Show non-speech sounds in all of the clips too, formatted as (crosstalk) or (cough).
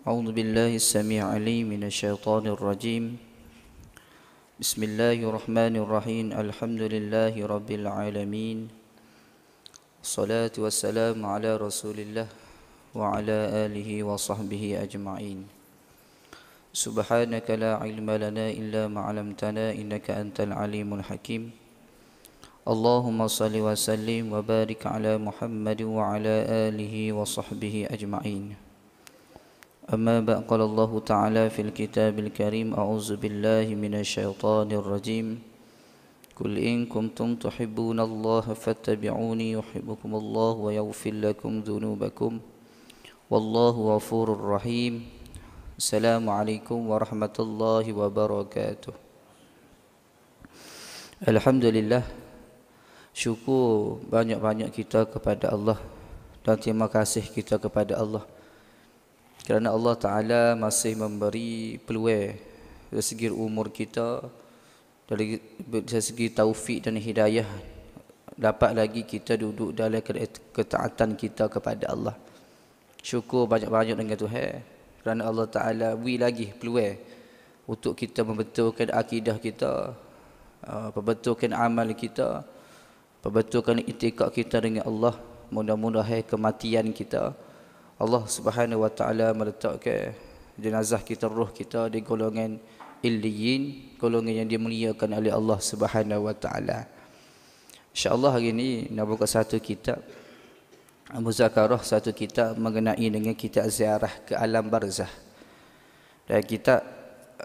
أعوذ بالله السميع العليم من الشيطان الرجيم بسم الله الرحمن الرحيم الحمد لله رب العالمين الصلاة والسلام على رسول الله وعلى آله وصحبه أجمعين سبحانك لا علم لنا إلا ما علمتنا إنك أنت العليم الحكيم اللهم صل وسلم وبارك على محمد وعلى آله وصحبه أجمعين أما بعد قال الله تعالى في الكتاب الكريم أعوذ بالله من الشيطان الرجيم قل إن كنتم تحبون الله فاتبعوني يحبكم الله ويغفر لكم ذنوبكم والله غفور رحيم السلام عليكم ورحمة الله وبركاته الحمد لله شكر banyak-banyak kita kepada Allah dan terima kasih kita kepada Allah kerana Allah Ta'ala masih memberi peluang dari segi umur kita dari segi taufik dan hidayah dapat lagi kita duduk dalam ketaatan kita kepada Allah syukur banyak-banyak dengan Tuhan kerana Allah Ta'ala beri lagi peluang untuk kita membetulkan akidah kita membetulkan uh, amal kita membetulkan itikad kita dengan Allah mudah-mudahan kematian kematian kita Allah Subhanahu wa taala meletakkan jenazah kita roh kita di golongan illiyin golongan yang dimuliakan oleh Allah Subhanahu wa taala Insya Allah hari ini nak buka satu kitab muzakarah satu kitab mengenai dengan kita ziarah ke alam barzah dan kita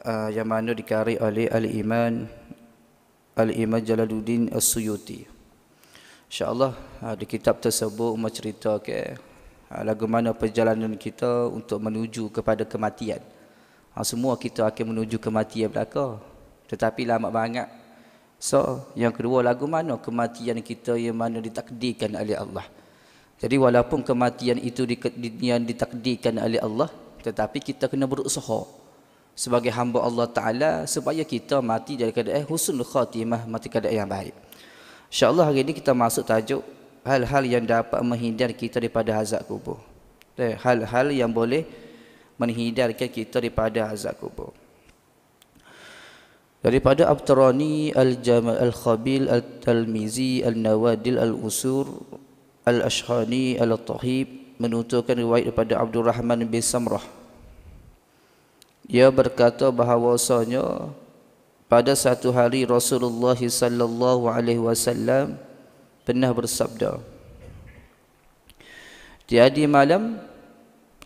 uh, yang mana dikari oleh al-iman al-iman Jalaluddin As-Suyuti insyaallah uh, di kitab tersebut menceritakan Ah, lagu mana perjalanan kita untuk menuju kepada kematian ha, semua kita akan menuju kematian belaka tetapi lama banyak. so yang kedua lagu mana kematian kita yang mana ditakdirkan oleh Allah jadi walaupun kematian itu di, di, yang ditakdirkan oleh Allah tetapi kita kena berusaha sebagai hamba Allah Ta'ala supaya kita mati dari keadaan eh, husnul khatimah mati keadaan yang baik InsyaAllah hari ini kita masuk tajuk hal-hal yang dapat menghindar kita daripada azab kubur. Eh, hal-hal yang boleh menghindarkan kita daripada azab kubur. Daripada Abtarani Al-Jamal Al-Khabil Al-Talmizi Al-Nawadil Al-Usur Al-Ashhani Al-Tahib menuturkan riwayat daripada Abdul Rahman bin Samrah. Ia berkata bahawasanya pada satu hari Rasulullah sallallahu alaihi wasallam pernah bersabda Tiada malam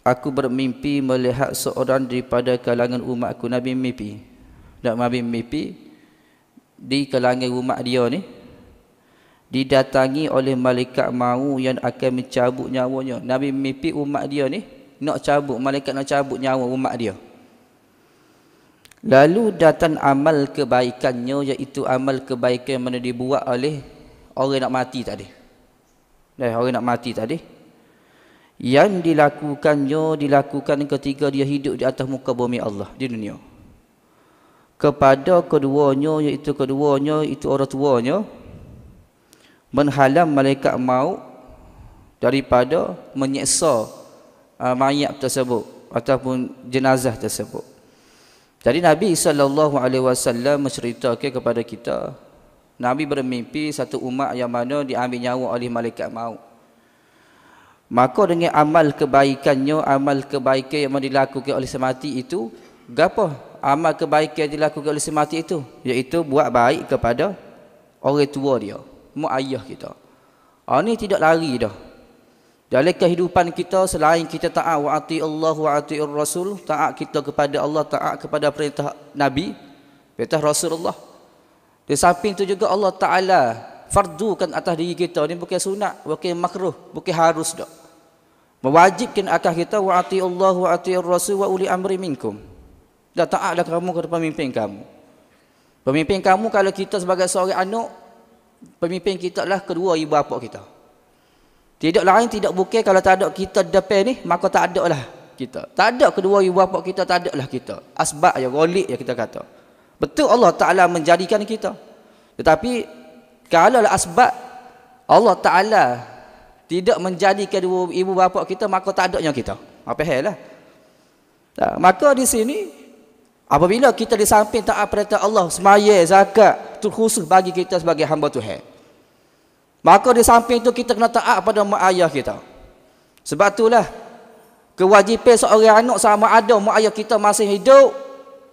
aku bermimpi melihat seorang daripada kalangan umatku Nabi mimpi Nak Nabi mimpi di kalangan umat dia ni didatangi oleh malaikat mau yang akan mencabut nyawanya Nabi mimpi umat dia ni nak cabut malaikat nak cabut nyawa umat dia Lalu datang amal kebaikannya iaitu amal kebaikan yang mana dibuat oleh orang nak mati tadi. Dah eh, orang nak mati tadi. Yang dilakukannya dilakukan ketika dia hidup di atas muka bumi Allah di dunia. Kepada keduanya iaitu keduanya itu orang tuanya menghalang malaikat maut daripada menyeksa uh, ah, mayat tersebut ataupun jenazah tersebut. Jadi Nabi sallallahu alaihi wasallam menceritakan kepada kita Nabi bermimpi satu umat yang mana diambil nyawa oleh malaikat mau. Maka dengan amal kebaikannya, amal kebaikan yang dilakukan oleh semati itu, gapo? Amal kebaikan yang dilakukan oleh semati itu, iaitu buat baik kepada orang tua dia, mu ayah kita. Ah ni tidak lari dah. Dalam kehidupan kita selain kita taat wa ati Allah wa ati Rasul, taat kita kepada Allah, taat kepada perintah Nabi, perintah Rasulullah. Di samping itu juga Allah Ta'ala fardukan atas diri kita. Ini bukan sunat, bukan makruh, bukan harus. Dok. Mewajibkan akal kita, wa'ati Allah, wa'ati Rasul, wa'uli amri minkum. Dan taatlah kamu kepada pemimpin kamu. Pemimpin kamu kalau kita sebagai seorang anak, pemimpin kita lah kedua ibu bapa kita. Tidak lain, tidak bukan kalau tak ada kita depan ni, maka tak ada lah kita. Tak ada kedua ibu bapa kita, tak ada lah kita. Asbab ya golik ya kita kata. Betul Allah Ta'ala menjadikan kita. Tetapi, kalau asbab Allah Ta'ala tidak menjadikan ibu bapa kita, maka tak adanya kita. Apa ha, hal lah. Ha, maka di sini, apabila kita di samping tak apa Allah, semaya, zakat, terkhusus bagi kita sebagai hamba Tuhan. Maka di samping itu kita kena taat pada mak ayah kita. Sebab itulah kewajipan seorang anak sama ada mak ayah kita masih hidup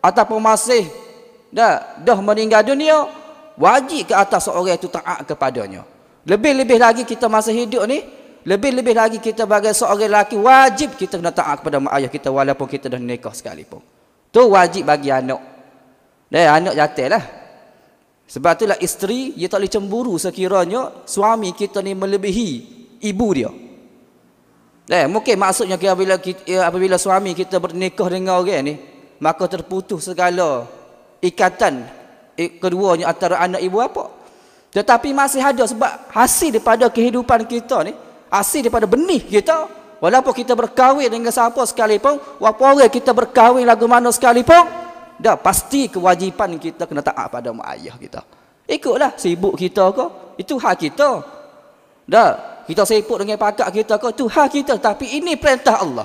ataupun masih dah dah meninggal dunia wajib ke atas seorang itu taat kepadanya lebih-lebih lagi kita masa hidup ni lebih-lebih lagi kita sebagai seorang lelaki wajib kita kena taat kepada mak ayah kita walaupun kita dah nikah sekalipun tu wajib bagi anak Dah anak jatuh lah sebab lah isteri dia tak boleh cemburu sekiranya suami kita ni melebihi ibu dia Dah, mungkin maksudnya apabila, eh, apabila suami kita bernikah dengan orang ni maka terputus segala ikatan keduanya antara anak ibu apa tetapi masih ada sebab hasil daripada kehidupan kita ni hasil daripada benih kita walaupun kita berkahwin dengan siapa sekalipun walaupun kita berkahwin lagu mana sekalipun dah pasti kewajipan kita kena taat pada mak ayah kita ikutlah sibuk kita ke itu hak kita dah kita sibuk dengan pakak kita ke itu hak kita tapi ini perintah Allah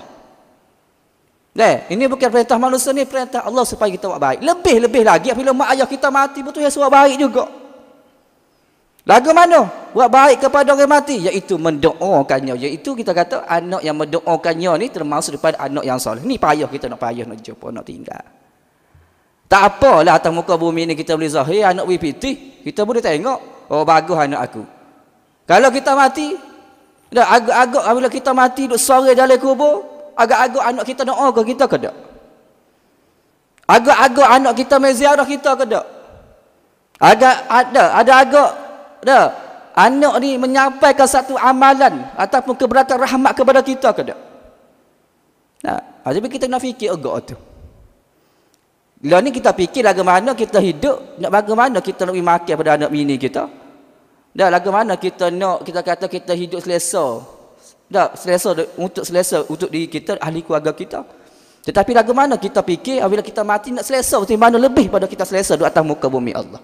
Nah, ini bukan perintah manusia ni, perintah Allah supaya kita buat baik. Lebih-lebih lagi apabila mak ayah kita mati betul yang suruh baik juga. Lagu mana? Buat baik kepada orang mati iaitu mendoakannya. Iaitu kita kata anak yang mendoakannya ni termasuk daripada anak yang soleh. Ni payah kita nak payah nak jumpa, nak tinggal. Tak apalah atas muka bumi ni kita boleh zahir anak WPT, kita boleh tengok oh bagus anak aku. Kalau kita mati dah agak-agak apabila kita mati duk suara dalam kubur, agak-agak anak kita doa ke kita ke tak? Agak-agak anak kita mai ziarah kita ke tak? Agak ada, ada agak ada. Anak ni menyampaikan satu amalan ataupun keberatan rahmat kepada kita ke tak? Nah, ha, jadi kita nak fikir agak tu. Bila ni kita fikir lagu mana kita hidup, nak bagaimana kita nak makan pada anak bini kita. Dah lagu mana kita nak kita kata kita hidup selesa Dah selesa untuk selesa untuk diri kita, ahli keluarga kita. Tetapi lagu mana kita fikir apabila kita mati nak selesa di mana lebih pada kita selesa di atas muka bumi Allah.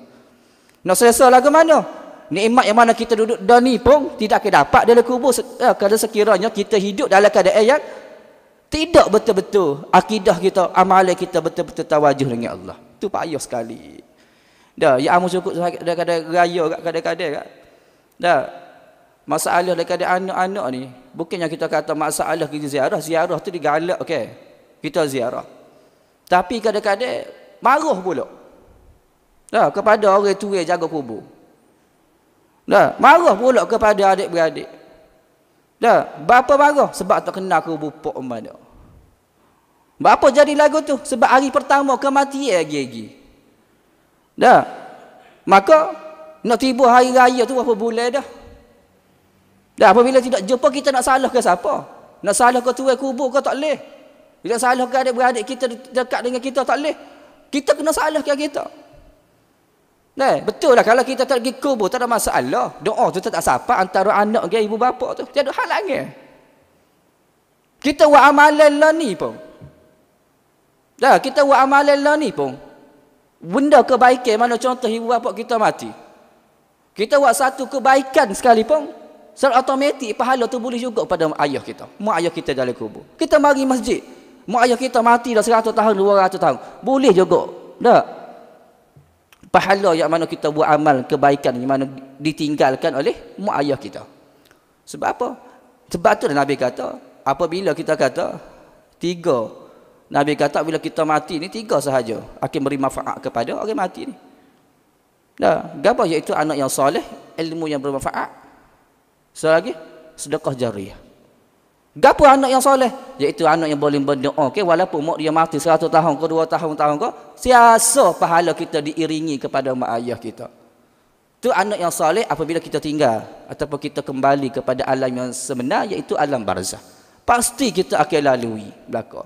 Nak selesa lagu mana? Nikmat yang mana kita duduk dan ni pun tidak akan dapat dalam kubur eh, kalau sekiranya kita hidup dalam keadaan yang tidak betul-betul akidah kita, amalan kita betul-betul tawajuh dengan Allah. Itu payah sekali. Dah, ya amu cukup kadang-kadang raya kadang-kadang. Dah, masalah daripada anak-anak ni bukannya kita kata masalah kita ziarah ziarah tu digalak okey kita ziarah tapi kadang-kadang marah pula dah kepada orang tua jaga kubur dah marah pula kepada adik-beradik dah bapa marah sebab tak kenal kubur pak mana bapa jadi lagu tu sebab hari pertama kematian gigi dah maka nak tiba hari raya tu berapa bulan dah dan apabila tidak jumpa kita nak salah ke siapa? Nak salah ke tuan kubur ke tak leh? Bila salah ke adik-beradik kita dekat dengan kita tak leh? Kita kena salah ke kita? Nah, betul lah kalau kita tak pergi kubur tak ada masalah. Doa tu tak siapa antara anak ke ibu bapa tu. Tiada halangnya. Kita buat amalan lah ni pun. Dah, kita buat amalan lah ni pun. Benda kebaikan mana contoh ibu bapa kita mati. Kita buat satu kebaikan sekali pun, Secara automatik pahala tu boleh juga pada ayah kita. Mak ayah kita dalam kubur. Kita mari masjid. Mak ayah kita mati dah 100 tahun, 200 tahun. Boleh juga. Tak? Pahala yang mana kita buat amal kebaikan yang mana ditinggalkan oleh mak ayah kita. Sebab apa? Sebab tu lah Nabi kata, apabila kita kata, tiga. Nabi kata, bila kita mati ni tiga sahaja. Akan beri manfaat kepada orang mati ni. Dah, gapo iaitu anak yang soleh, ilmu yang bermanfaat, Selagi lagi sedekah jariah. Gapo anak yang soleh? Iaitu anak yang boleh berdoa. Okay, walaupun mak dia mati 100 tahun ke 2 tahun tahun ke, siasa pahala kita diiringi kepada mak ayah kita. Tu anak yang soleh apabila kita tinggal ataupun kita kembali kepada alam yang sebenar iaitu alam barzah. Pasti kita akan lalui belaka.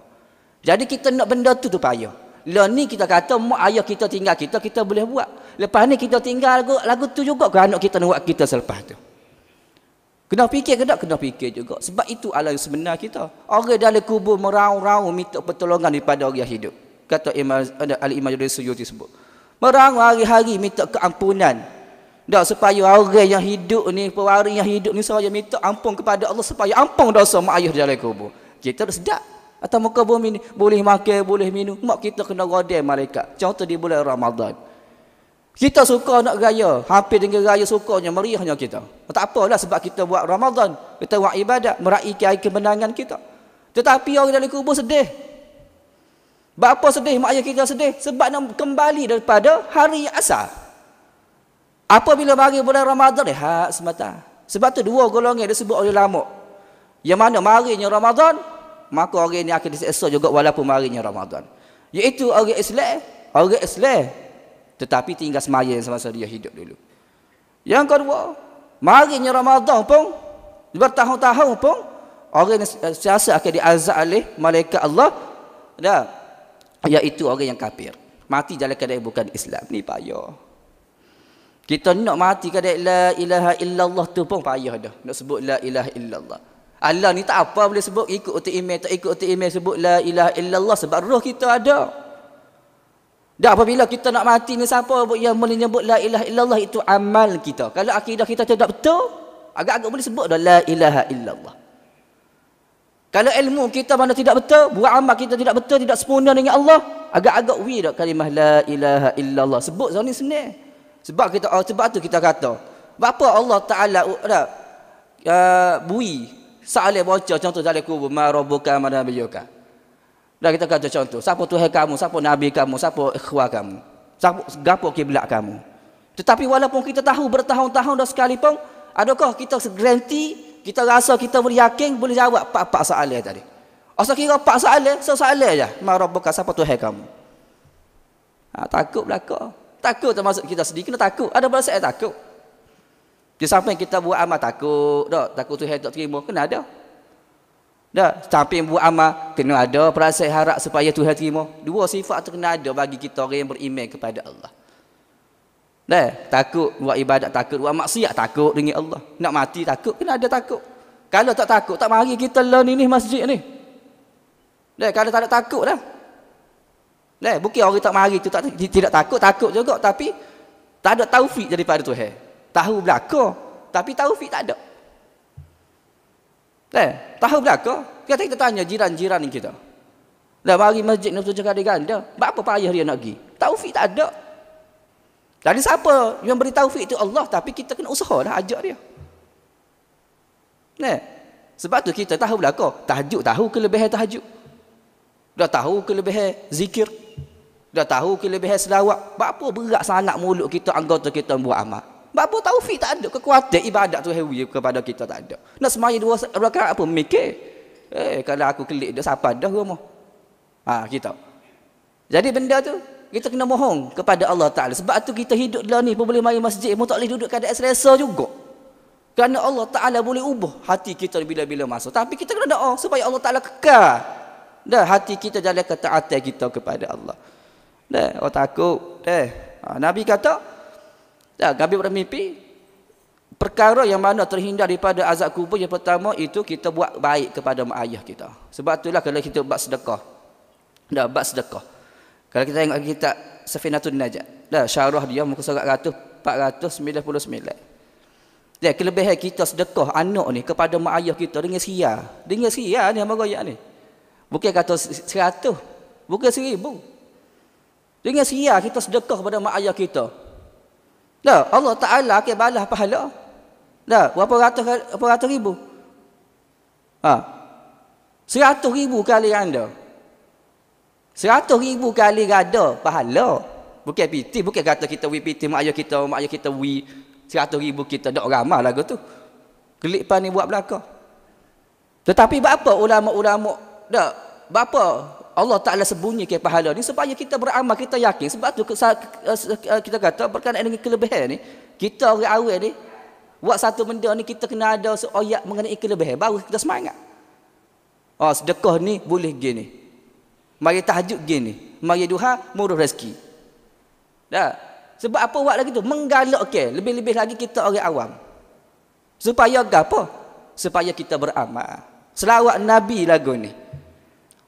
Jadi kita nak benda tu tu payah. Lah ni kita kata mak ayah kita tinggal kita kita boleh buat. Lepas ni kita tinggal lagu, lagu tu juga ke anak kita nak buat kita selepas tu. Kena fikir ke tak? Kena fikir juga. Sebab itu alam sebenar kita. Orang dalam kubur merau-rau minta pertolongan daripada orang yang hidup. Kata Al-Imam Yudhi Suyuti sebut. Merau hari-hari minta keampunan. Dan supaya orang yang hidup ni, pewaris yang hidup ni saja minta ampun kepada Allah supaya ampun dah sama ayah dalam kubur. Kita dah sedap. Atau muka bumi ni, boleh makan, boleh minum. Mak kita kena godeh malaikat. Contoh di bulan Ramadan. Kita suka nak raya, hampir dengan raya sukanya, meriahnya kita. Tak apalah sebab kita buat Ramadan, kita buat ibadat, meraihkan air kemenangan kita. Tetapi orang dalam kubur sedih. Bapa sedih, mak ayah kita sedih sebab nak kembali daripada hari asal. bila bagi bulan Ramadan, rehat semata. Sebab tu dua golongan disebut oleh lama. Yang mana marinya Ramadan, maka orang ini akan diseksa juga walaupun marinya Ramadan. Iaitu orang Islam, orang Islam tetapi tinggal semaya yang semasa dia hidup dulu. Yang kedua, marinya Ramadan pun bertahun-tahun pun orang siasat akan diazab oleh malaikat Allah dan iaitu orang yang kafir. Mati dalam keadaan bukan Islam ni payah. Kita nak mati keadaan la ilaha illallah tu pun payah dah. Nak sebut la ilaha illallah. Allah ni tak apa boleh sebut ikut otak email tak ikut otak email sebut la ilaha illallah sebab roh kita ada. Dan apabila kita nak mati ni siapa yang boleh la ilaha illallah itu amal kita. Kalau akidah kita tidak betul, agak-agak boleh sebut dah la ilaha illallah. Kalau ilmu kita mana tidak betul, buat amal kita tidak betul, tidak sempurna dengan Allah, agak-agak we dah kalimah la ilaha illallah. Sebut zaman ni sendiri. Sebab kita oh, sebab tu kita kata. Sebab apa Allah Taala dah uh, bui soalan baca contoh dalam kubur ma rabbuka dan kita kata contoh, siapa Tuhan kamu, siapa Nabi kamu, siapa ikhwah kamu, siapa gapo kiblat kamu. Tetapi walaupun kita tahu bertahun-tahun dah sekali pun, adakah kita segeranti, kita rasa kita boleh yakin, boleh jawab pak-pak soalan tadi. Asal kira pak soalan, so soalan je. Ma Rabbuka, siapa Tuhan kamu? Ha, takut belakang. Takut termasuk kita sedikit, kena takut. Ada perasaan takut. Di samping kita buat amal takut, tak, takut Tuhan tak terima, kena ada. Dah, tapi yang buat amal kena ada perasaan harap supaya Tuhan terima. Dua sifat tu kena ada bagi kita orang yang beriman kepada Allah. Dah, takut buat ibadat takut buat maksiat takut dengan Allah. Nak mati takut kena ada takut. Kalau tak takut tak mari kita learn ini masjid ni. Dah, kalau tak ada takut dah. Dah, bukan orang tak mari tu tak tidak takut takut juga tapi tak ada taufik daripada Tuhan. Tahu belaka tapi taufik tak ada. Eh, tahu belaka. Kita kita tanya jiran-jiran kita. Dah bagi masjid ni tu cakap dia ganda. apa payah dia nak pergi? Taufik tak ada. Dari siapa yang beri taufik itu Allah tapi kita kena usahalah ajak dia. Nah. Sebab tu kita tahu belaka, tahajud tahu kelebihan tahajud. Dah tahu kelebihan zikir. Dah tahu kelebihan selawat. Apa berat sangat mulut kita anggota kita buat amal. Sebab apa taufik tak ada. Kekuatan ibadat tu hewi kepada kita tak ada. Nak semaya dua rakaat apa? Mikir. Eh, kalau aku kelik dia, siapa dah rumah? Ha, kita. Jadi benda tu, kita kena mohon kepada Allah Ta'ala. Sebab tu kita hidup dalam ni pun boleh mari masjid. Mereka tak boleh duduk keadaan selesa juga. Kerana Allah Ta'ala boleh ubah hati kita bila-bila masa. Tapi kita kena doa supaya Allah Ta'ala kekal. Dah hati kita jalan kata atas kita kepada Allah. Dah, orang takut. Dah. Eh, ha, Nabi kata, Ya, ah, Gabi bermimpi perkara yang mana terhindar daripada azab kubur yang pertama itu kita buat baik kepada mak ayah kita. Sebab itulah kalau kita buat sedekah. Dah buat sedekah. Kalau kita tengok kita Safinatun Najat. Dah syarah dia muka surat 499. Ya, kelebihan kita sedekah anak ni kepada mak ayah kita dengan sia. Dengan sia ni apa gaya ni? Bukan kata seratus. Bukan seribu. Dengan sia kita sedekah kepada mak ayah kita. Dah, Allah Ta'ala akan balas pahala. Dah, berapa ratus, berapa ratus ribu? Ha. Seratus ribu kali anda. Seratus ribu kali ada pahala. Bukan piti, bukan kata kita we piti, mak ayah kita, mak ayah kita we. Seratus ribu kita, dok ramah lagu tu. Kelik pan ni buat belakang. Tetapi berapa ulama-ulama, dah, berapa Allah Ta'ala sembunyikan pahala ni supaya kita beramal, kita yakin. Sebab tu eh, eh, kita kata berkenaan dengan kelebihan ni, kita orang awal ni, buat satu benda ni kita kena ada seoyak mengenai kelebihan. Baru kita semangat. Oh, sedekah ni boleh gini. Mari tahajud gini. Mari duha, murah rezeki. Dah. Sebab apa buat lagi tu? Menggalak ke. Lebih-lebih lagi kita orang awam. Supaya apa? Supaya kita beramal. Selawat Nabi lagu ni.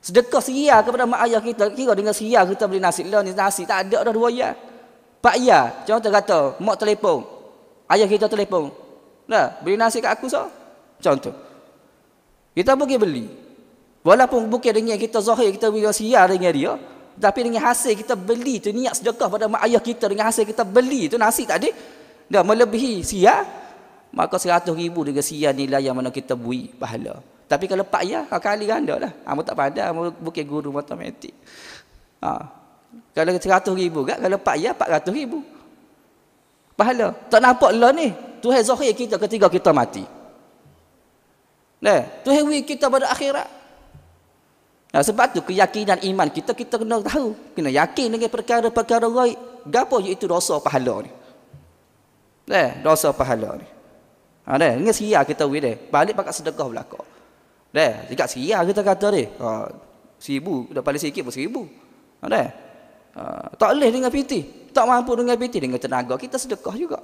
Sedekah sial kepada mak ayah kita, kira dengan sial kita beli nasi, lah nasi, tak ada dah dua ya. Pak ya, contoh kata, mak telefon, ayah kita telefon, lah, beli nasi kat aku so, contoh. Kita pergi beli, walaupun bukan dengan kita zahir, kita beli sial dengan dia, tapi dengan hasil kita beli tu niat sedekah pada mak ayah kita dengan hasil kita beli tu nasi tadi dah melebihi sial maka 100 ribu dengan sial nilai yang mana kita bui pahala tapi kalau Pak Ya, ha, kali dah, lah. Amu ha, tak pada, amu bukan guru matematik. Ha. Kalau seratus ribu kat, kalau Pak Ya, empat ratus ribu. Pahala. Tak nampak lah ni. Tuhan Zohir kita ketiga kita mati. Nah, Tuhan Zohir kita pada akhirat. Nah, sebab tu keyakinan iman kita, kita kena tahu. Kena yakin dengan perkara-perkara lain. Gapa itu dosa pahala ni. Nah, dosa pahala ni. Ha, nah, ni kita wih deh. Balik pakai sedekah belakang. Dah, dekat seria lah kita kata dia. Ha, seribu, dah paling sikit pun seribu. Ha, dah. Ha, tak boleh dengan PT. Tak mampu dengan PT. Dengan tenaga kita sedekah juga.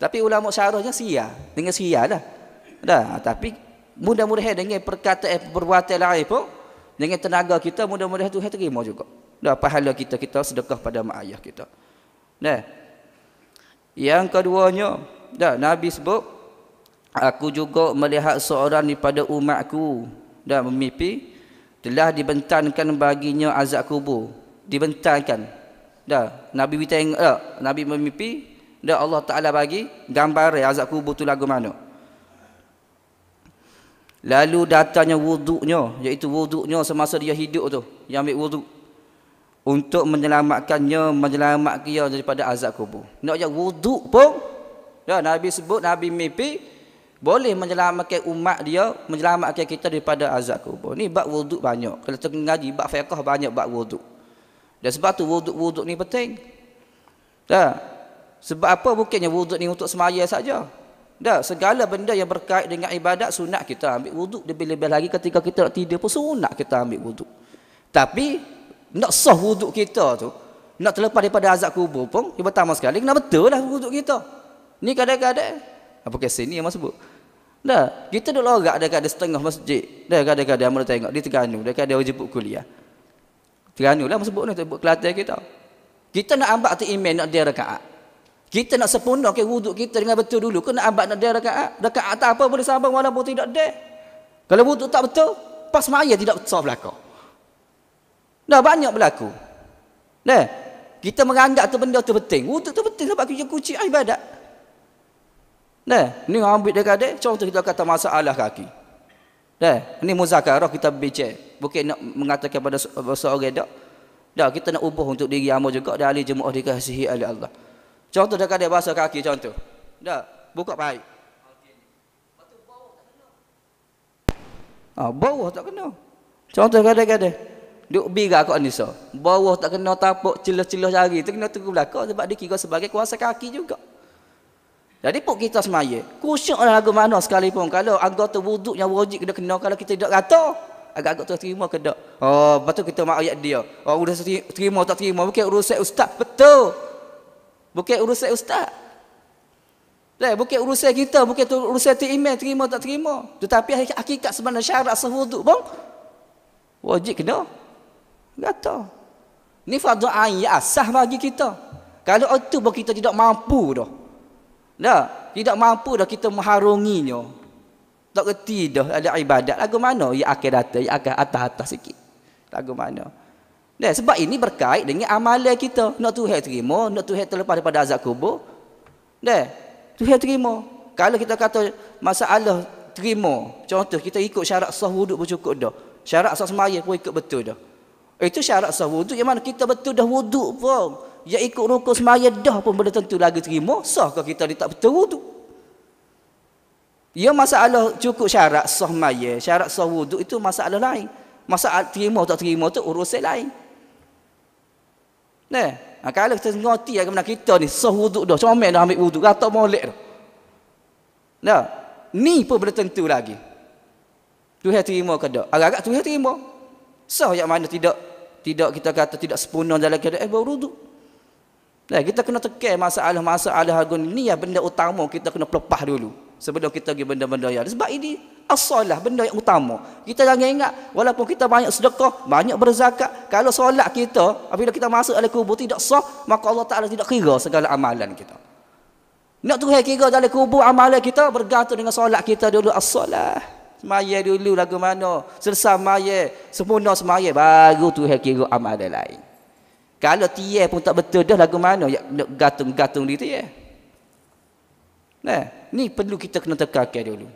Tapi ulama syarahnya seria. Dengan seria lah. Dah, ha, tapi mudah-mudahan dengan perkataan eh, perbuatan lain pun, dengan tenaga kita mudah-mudahan Tuhan terima juga. Dah, pahala kita, kita sedekah pada mak ayah kita. Dah. Yang keduanya, dah, Nabi sebut, Aku juga melihat seorang daripada umatku dan memimpi telah dibentangkan baginya azab kubur. Dibentangkan. Dah, Nabi kita tengok eh, Nabi memimpi dan Allah Taala bagi gambar azab kubur tu lagu mana. Lalu datangnya wuduknya, iaitu wuduknya semasa dia hidup tu, yang ambil wuduk untuk menyelamatkannya, menyelamatkan daripada azab kubur. Nak jadi wuduk pun, dah Nabi sebut, Nabi mimpi, boleh menyelamatkan umat dia menyelamatkan kita daripada azab kubur ni bab wuduk banyak kalau tengah ngaji bab fiqh banyak bab wuduk dan sebab tu wuduk-wuduk ni penting dah sebab apa bukannya wuduk ni untuk semaya saja dah segala benda yang berkait dengan ibadat sunat kita ambil wuduk lebih-lebih lagi ketika kita nak tidur pun sunat kita ambil wuduk tapi nak sah wuduk kita tu nak terlepas daripada azab kubur pun yang pertama sekali kena betul lah wuduk kita ni kadang-kadang apa kesini ni yang masuk Dah, kita duduk lorak dekat ada setengah masjid. Dah kadang-kadang dia mula tengok di Terengganu, dekat dia jemput kuliah. Terengganu lah sebut ni sebut Kelantan kita. Kita nak ambak tu iman nak dia rakaat. Kita nak sempurnakan wuduk kita dengan betul dulu ke nak ambak nak dia rakaat. Rakaat tak apa boleh sabar walaupun tidak ada. Kalau wuduk tak betul, pas maya tidak sah belaka. Dah banyak berlaku. Dah. Kita menganggap tu benda tu penting. Wuduk tu penting sebab kucing kuci ibadat. Dah, ni ambil dekat dia, contoh kita kata masalah kaki. Dah, ni muzakarah kita bincang. Bukan nak mengatakan pada seorang dak. Dah, kita nak ubah untuk diri amo juga dan ahli jemaah dikasihi oleh Allah. Contoh dekat dia bahasa kaki contoh. Dah, buka baik. Ah, bawah tak kena. Contoh kadang-kadang duk biga kat Anisa. Bawah tak kena tapak celah-celah jari. Tak kena tunggu belakang sebab dia kira sebagai kuasa kaki juga. Jadi pun kita semaya. Kusyuklah lagu mana sekalipun. Kalau agak anggota wuduknya wajib kena kena. Kalau kita tidak rata, agak-agak terima ke tak? Oh, lepas tu kita ayat dia. Oh, sudah terima tak terima. Bukan urusan ustaz. Betul. Bukan urusan ustaz. Lah, bukan urusan kita. Bukan tu urusan terima, terima tak terima. Tetapi hakikat sebenarnya syarat sehuduk pun. Wajib kena. Gata. Ini fadu'an yang asah bagi kita. Kalau itu pun kita tidak mampu dah. Dah, tidak mampu dah kita mengharunginya. Tak reti dah ada ibadat. Lagu mana? Ya akhir datang, ya akhir atas-atas sikit. Lagu mana? Dah, sebab ini berkait dengan amalan kita. Nak Tuhan terima, nak Tuhan terlepas daripada azab kubur. Dah, Tuhan terima. Kalau kita kata masalah terima, contoh kita ikut syarat sah wuduk bercukup dah. Syarat sah semaya pun ikut betul dah. Eh, itu syarat sah wuduk yang mana kita betul dah wuduk pun. Ya ikut rukun semaya dah pun benda tentu lagi terima. Sah ke kita ni tak betul wuduk? Ya masalah cukup syarat sah maya, syarat sah wuduk itu masalah lain. Masalah terima tak terima tu urusan lain. Nah, kalau kita ngerti agama ya, kita ni sah wuduk dah, cuma dah ambil wuduk, kata molek dah. Nah, ni pun benda tentu lagi. Tuhan terima ke tak? Agak-agak Tuhan terima. Sah so, yang mana tidak tidak kita kata tidak sepenuh dalam keadaan eh baru Nah, eh, kita kena tekan masalah-masalah agung ni ya benda utama kita kena pelepah dulu sebelum kita pergi benda-benda yang sebab ini asalah benda yang utama kita jangan ingat walaupun kita banyak sedekah banyak berzakat kalau solat kita apabila kita masuk dalam kubur tidak sah maka Allah Ta'ala tidak kira segala amalan kita nak tu kira dalam kubur amalan kita bergantung dengan solat kita dulu asalah as Semaya dulu lagu mana? Selesai semaya, sempurna semaya baru tu hak kira amal lain. Kalau tiye pun tak betul dah lagu mana? Ya gatung-gatung dia ya. tiye. Nah, ni perlu kita kena tekankan dulu.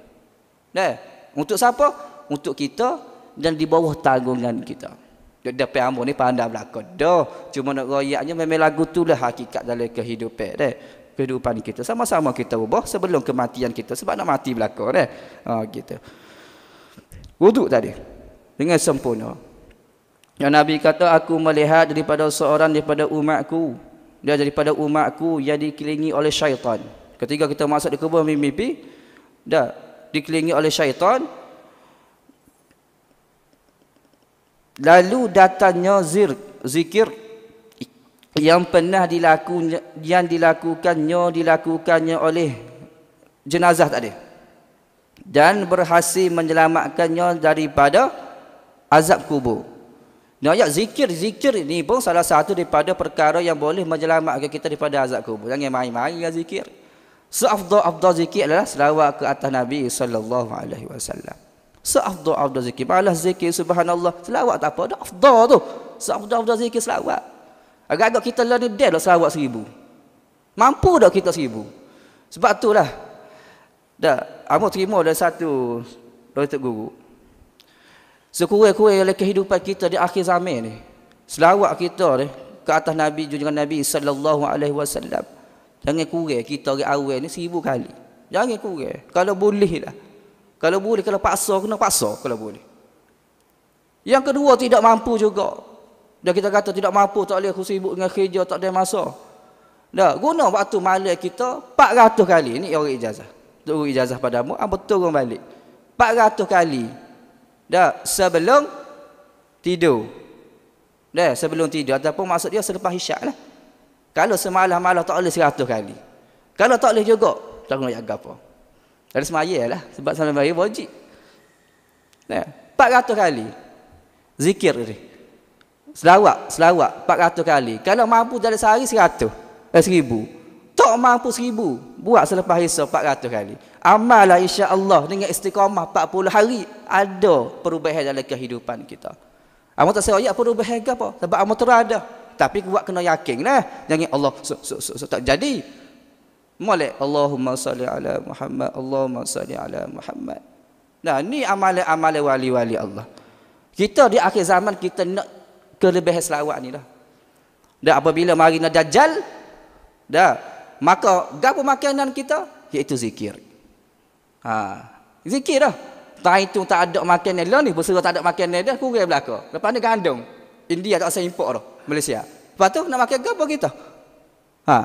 Nah, untuk siapa? Untuk kita dan di bawah tanggungan kita. Dia dapat ambo ni pandai belaka doh. Cuma nak royaknya memang lagu tu lah hakikat dalam kehidupan deh. Kehidupan kita sama-sama kita ubah sebelum kematian kita sebab nak mati belaka deh. Ah oh, gitu. Wuduk tadi dengan sempurna. Yang Nabi kata aku melihat daripada seorang daripada umatku dia daripada umatku yang dikelilingi oleh syaitan. Ketika kita masuk di kubur mimpi, dah dikelilingi oleh syaitan. Lalu datangnya zir, zikir yang pernah dilakukan yang dilakukannya dilakukannya oleh jenazah tadi dan berhasil menyelamatkannya daripada azab kubur. Ini ayat zikir-zikir ini pun salah satu daripada perkara yang boleh menyelamatkan kita daripada azab kubur. Jangan main-main dengan zikir. Seafdol-afdol zikir adalah selawat ke atas Nabi sallallahu alaihi wasallam. Seafdol-afdol zikir. Malah zikir subhanallah. Selawat tak apa. Dah afdol tu. Seafdol-afdol zikir selawat. Agak-agak kita lah ni dead lah selawat seribu. Mampu dah kita seribu? Sebab itulah Dah, kamu terima dah satu Dato' Guru Sekurang-kurang oleh kehidupan kita di akhir zaman ni Selawat kita ni Ke atas Nabi, junjungan Nabi Sallallahu Alaihi Wasallam Jangan kurang kita di awal ni seribu kali Jangan kurang, kalau boleh lah Kalau boleh, kalau paksa, kena paksa kalau boleh Yang kedua, tidak mampu juga Dan kita kata tidak mampu, tak boleh aku sibuk dengan kerja, tak ada masa Dah, guna waktu malam kita 400 kali, ni orang ijazah turun ijazah padamu ah, betul turun balik 400 kali dah sebelum tidur dah sebelum tidur ataupun maksud dia selepas isyak lah kalau semalam malam tak boleh 100 kali kalau tak boleh juga tak nak jaga apa dari semaya lah sebab sampai bayi wajib dah 400 kali zikir ni selawat selawat 400 kali kalau mampu dalam sehari 100 eh tak mampu seribu buat selepas isa 400 kali amallah insyaAllah dengan istiqamah puluh hari ada perubahan dalam kehidupan kita kamu tak saya ayat perubahan ke apa sebab kamu terada tapi buat kena yakin lah jangan Allah so, so, so, so, tak jadi Mulai Allahumma salli ala Muhammad Allahumma salli ala Muhammad Nah ni amalan-amalan wali-wali Allah Kita di akhir zaman kita nak kelebihan selawat ni lah. Dah apabila mari nak dajjal Dah Maka gabu makanan kita iaitu zikir. Ha, zikir dah. Tak itu tak ada makanan dia lah ni, berserah tak ada makanan dia kurang belaka. Lepas ni gandum. India tak saya import dah, Malaysia. Lepas tu nak makan gabu kita. Ha.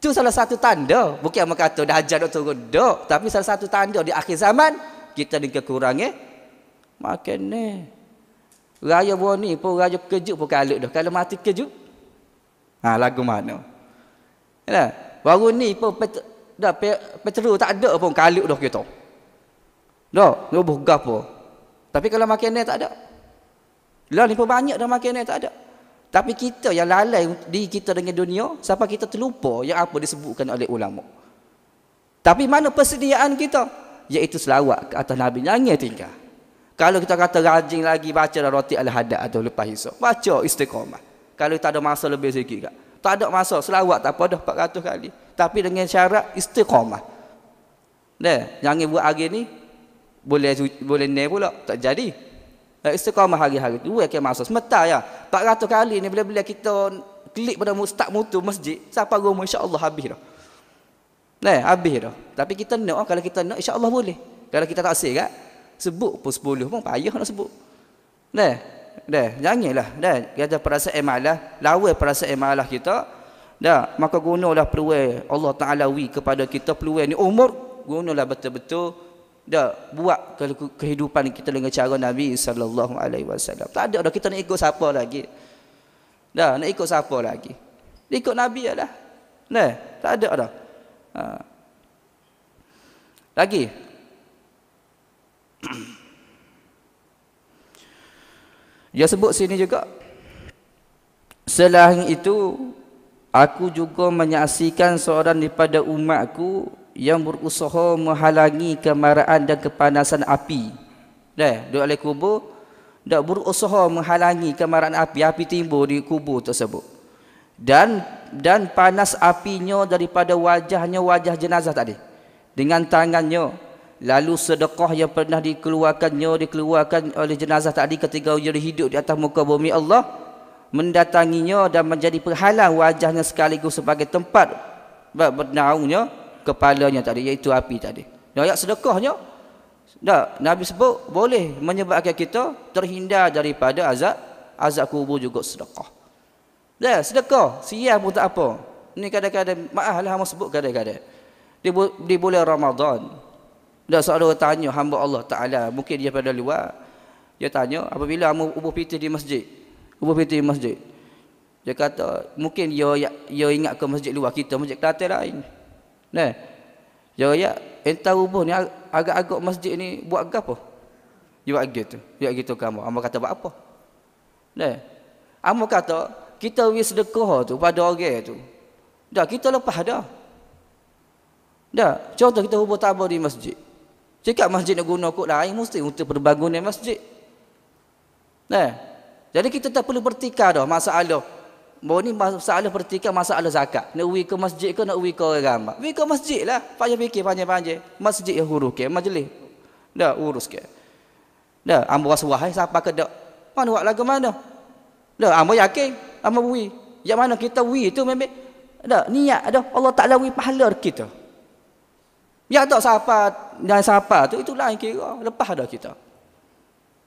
Itu salah satu tanda, bukan berkata dah ajar dah turun dah, tapi salah satu tanda di akhir zaman kita ni kekurangan eh? makan ni. Raya buah ni pun raya kejut pun kalut dah. Kalau mati kejut, ha, lagu mana? Ya, baru ni pun dah petrol tak ada pun kalut dah kita. Dah, dia bergah pun. Tapi kalau makanan tak ada. Lah ni pun banyak dah makanan tak ada. Tapi kita yang lalai di kita dengan dunia, siapa kita terlupa yang apa disebutkan oleh ulama. Tapi mana persediaan kita? Yaitu selawat ke atas Nabi. Jangan tinggal. Kalau kita kata rajin lagi baca roti al-hadad atau lepas hisap. Baca istiqamah. Kalau tak ada masa lebih sikit. Kak. Tak ada masa selawat tak apa dah 400 kali. Tapi dengan syarat istiqamah. Dah, jangan buat hari ni boleh boleh ni pula tak jadi. Istiqamah hari-hari tu akan masa semata ya. 400 kali ni bila-bila kita klik pada mustaq mutu masjid, siapa rumah insya-Allah habis dah. Nah, habis dah. Tapi kita nak oh, kalau kita nak insya-Allah boleh. Kalau kita tak sihat, sebut pun 10 pun payah nak sebut. Nah, dah janganlah dah kita perasaan malas lawan perasaan malas kita dah maka gunalah peluang Allah taala wi kepada kita peluang ni umur gunalah betul-betul dah buat kehidupan kita dengan cara Nabi sallallahu alaihi wasallam tak ada dah kita nak ikut siapa lagi dah nak ikut siapa lagi ikut Nabi lah dah tak ada dah ha. lagi (clears throat) Dia ya, sebut sini juga. Selain itu, aku juga menyaksikan seorang daripada umatku yang berusaha menghalangi kemarahan dan kepanasan api. Dah, duduk oleh kubur, dah berusaha menghalangi kemarahan api, api timbul di kubur tersebut. Dan dan panas apinya daripada wajahnya, wajah jenazah tadi. Dengan tangannya, Lalu sedekah yang pernah dikeluarkannya dikeluarkan oleh jenazah tadi ketika dia hidup di atas muka bumi Allah mendatanginya dan menjadi perhalang wajahnya sekaligus sebagai tempat bernaungnya kepalanya tadi iaitu api tadi. Dan ayat sedekahnya dah Nabi sebut boleh menyebabkan kita terhindar daripada azab azab kubur juga sedekah. Ya, sedekah, siap pun tak apa. Ini kadang-kadang maaf lah sebut kadang-kadang. Di, di bulan Ramadan, bila seorang tanya hamba Allah Ta'ala, mungkin dia pada luar, dia tanya, apabila kamu ubah piti di masjid? Ubah piti di masjid. Dia kata, mungkin dia, dia, ya, dia ingat ke masjid luar kita, masjid kelata lain. Nah, dia kata, entah ubah ni, agak-agak masjid ni buat apa? Dia buat gitu. Dia buat gitu kamu. Amal kata buat apa? Nah, Amal kata, kita wis sedekah tu pada orang tu. Dah, kita lepas dah. Dah, contoh kita ubah tabah di masjid. Cakap masjid nak guna kot lain mesti untuk perbangunan masjid. Nah. Eh, jadi kita tak perlu bertikai dah masalah. Bahawa ni masalah bertikai masalah zakat. Nak uwi ke masjid ke nak uwi ke agama. Uwi ke masjid lah. Panjang fikir panjang-panjang. Masjid yang huruf ke. Majlis. Dah urus ke. Dah. Ambil rasuah eh. Siapa ke dah. Mana buat lagu mana. Dah. Ambil yakin. Ambil uwi. Yang mana kita uwi tu memang. Dah. Niat dah. Allah Ta'ala uwi pahala kita. Ya tak siapa dan siapa tu itu lain kira lepas dah kita.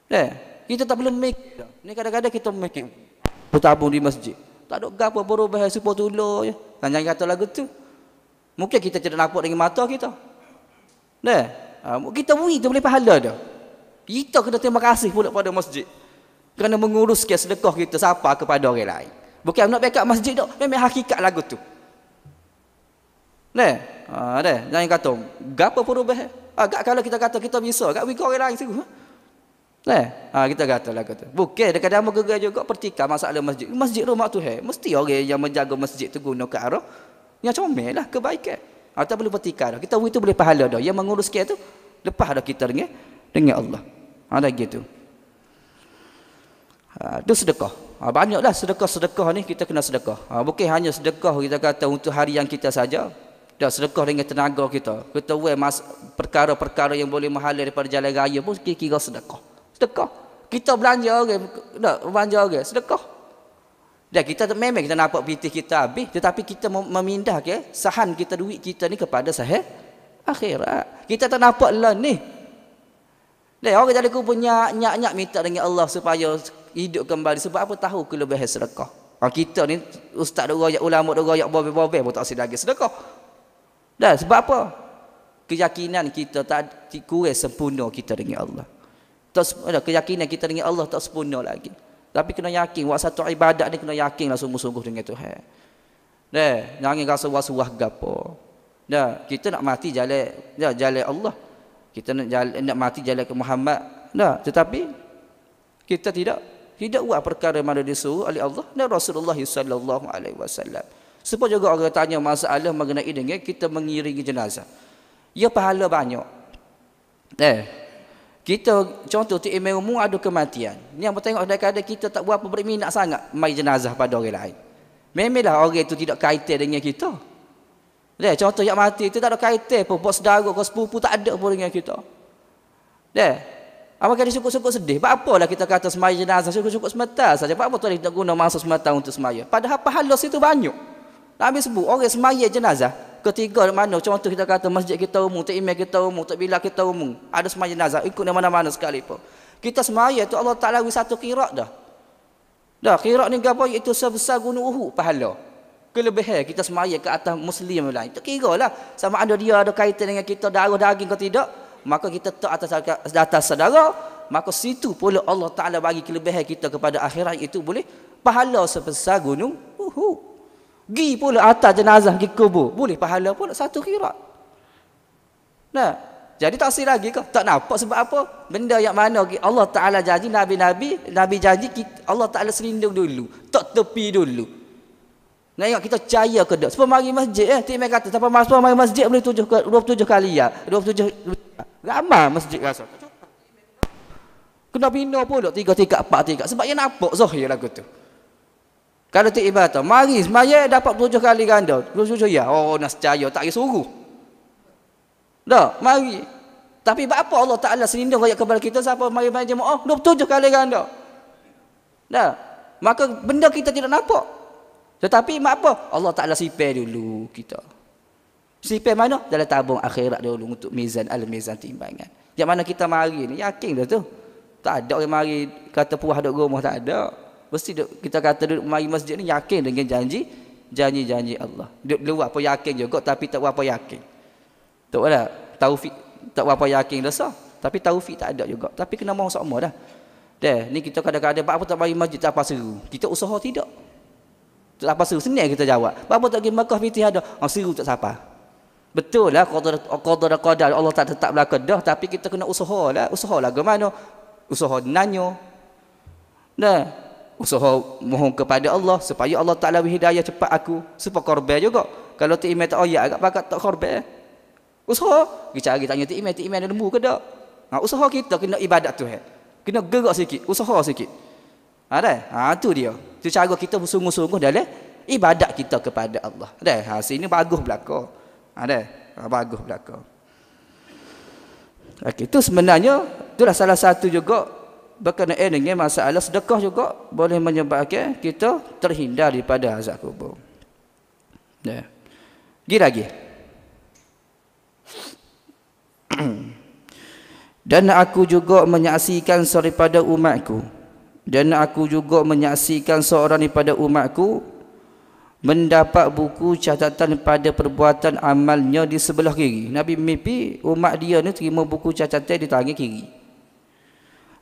Eh, kita tak perlu mikir. Ni kadang-kadang kita mikir bertabung di masjid. Tak ada gapo baru bahas serupa tolong ya. Dan jangan kata lagu tu. Mungkin kita tidak nampak dengan mata kita. Eh, ha, kita bunyi tu boleh pahala dah. Kita kena terima kasih pula pada masjid. Kerana menguruskan sedekah kita siapa kepada orang lain. Bukan nak backup masjid dah. Memang hakikat lagu tu. Ne? Ha, ne? Jangan kata, gapo perlu bah? Agak ha, kalau kita kata kita bisa, agak wiko orang lain situ. Ne? Ha? ha, kita kata lah kata. Bukan dekat dalam gerai juga pertikai masalah masjid. Masjid rumah tu hai. Mesti orang yang menjaga masjid tu guna ke arah yang comel lah kebaikan. Ha, tak perlu pertikai dah. Kita itu boleh pahala dah. Yang menguruskan tu lepas dah kita dengan dengan Allah. Ha dah gitu. Ha, itu sedekah. Ha, banyaklah sedekah-sedekah ni kita kena sedekah. Ha, bukan hanya sedekah kita kata untuk hari yang kita saja. Dah sedekah dengan tenaga kita. Kita wear mas- perkara-perkara yang boleh menghalang daripada jalan raya pun kira-kira sedekah. Sedekah. Kita belanja orang, okay. dah belanja orang, okay. sedekah. Dan kita tak memang kita nampak piti kita habis tetapi kita memindah okay, sahan kita duit kita ni kepada sahih akhirat. Kita tak nampak lah ni. Dan orang jadi punya nyak-nyak minta dengan Allah supaya hidup kembali sebab apa tahu kelebihan sedekah. Ha, kita ni ustaz dok royak ulama dok royak bobe-bobe pun tak sedekah. Dan sebab apa? Keyakinan kita tak kurang sempurna kita dengan Allah. Tak keyakinan kita dengan Allah tak sempurna lagi. Tapi kena yakin buat satu ibadat ni kena yakinlah sungguh-sungguh dengan Tuhan. Dah, jangan rasa was-was gapo. Dah, kita nak mati jalan ya, jalan Allah. Kita nak jalan, nak mati jalan ke Muhammad. Dah, tetapi kita tidak tidak buat perkara mana disuruh oleh Allah dan Rasulullah sallallahu alaihi wasallam. Sebab juga orang tanya masalah mengenai dengan eh, kita mengiringi jenazah. Ya pahala banyak. Eh. Kita contoh tu imamu ada kematian. Ni apa tengok kadang-kadang kita tak buat apa berminat sangat mai jenazah pada orang lain. Memanglah orang itu tidak kaitan dengan kita. Eh, contoh yang mati itu tak ada kaitan pun bos saudara ke sepupu tak ada pun dengan kita. Eh. Apa kali cukup-cukup sedih? Apa apalah kita kata semai jenazah cukup-cukup semata saja. Apa apa tu nak guna masa semata untuk semaya? Padahal pahala situ banyak. Tak sebut. Orang semaya jenazah. Ketiga di mana. Contoh kita kata masjid kita umum. Tak imam kita umum. Tak bila kita umum. Ada semaya jenazah. Ikut di mana-mana pun Kita semaya tu Allah tak lagi satu kirak dah. Dah kirak ni gapo itu sebesar gunung Uhud pahala. Kelebihan kita semaya ke atas muslim lain. Tak kiralah sama ada dia ada kaitan dengan kita darah daging ke tidak, maka kita tak atas atas saudara, maka situ pula Allah Taala bagi kelebihan kita kepada akhirat itu boleh pahala sebesar gunung Uhud. Gi pula atas jenazah ke kubur. Boleh pahala pula satu kirat. Nah, jadi tak sih lagi ke? Tak nampak sebab apa? Benda yang mana Allah Ta'ala janji Nabi-Nabi Nabi janji Allah Ta'ala selindung dulu Tak tepi dulu Nak ingat kita caya ke tak? Sebab mari masjid eh Tidak kata Siapa masuk mari masjid boleh tujuh ke Dua tujuh kali ya Dua tujuh Ramah masjid rasa Kena bina pula Tiga tingkat, empat tingkat Sebab yang nampak Zohir lagu tu kalau tu ibadah, mari semayat dapat tujuh kali ganda. Tujuh-tujuh ya, oh nak secaya, tak payah suruh. Dah, mari. Tapi apa Allah Ta'ala senindah rakyat kepada kita, siapa mari main jemaah, oh, tujuh kali ganda. Dah, maka benda kita tidak nampak. Tetapi mak apa? Allah Ta'ala sipir dulu kita. Sipir mana? Dalam tabung akhirat dulu untuk mizan, al-mizan timbangan. Yang mana kita mari ni, yakin dah tu. Tak ada orang mari kata puah duduk rumah, Tak ada mesti duk, kita kata duduk mari masjid ni yakin dengan janji janji-janji Allah. Duduk luar apa yakin juga tapi tak apa yakin. Tak ada taufik tak apa yakin sah tapi taufik tak ada juga. Tapi kena mahu sama dah. deh ni kita kadang-kadang apa tak mari masjid tak apa seru. Kita usaha tidak. Tak apa seru senang kita jawab. Apa tak pergi Mekah fiti ada. Ha seru tak siapa. Betul lah qadar qadar qadar Allah tak tetap belaka dah tapi kita kena usaha lah. Usaha lah mana? Usaha nanyo. Dah, usaha mohon kepada Allah supaya Allah Taala hidayah cepat aku supaya korban juga kalau tak iman tak oh, ya agak pakat tak korban usaha kita cari tanya tak iman tak iman lembu ke dak ha, usaha kita kena ibadat tu eh? kena gerak sikit usaha sikit ha dah ha tu dia tu cara kita bersungguh-sungguh dalam ibadat kita kepada Allah dah ha sini bagus belaka ha dah ha, bagus belaka Okay, itu sebenarnya itulah salah satu juga berkenaan dengan masalah sedekah juga boleh menyebabkan kita terhindar daripada azab kubur. Ya. Gi lagi. (clears throat) Dan aku juga menyaksikan daripada umatku. Dan aku juga menyaksikan seorang daripada umatku mendapat buku catatan pada perbuatan amalnya di sebelah kiri. Nabi mimpi umat dia ni terima buku catatan di tangan kiri.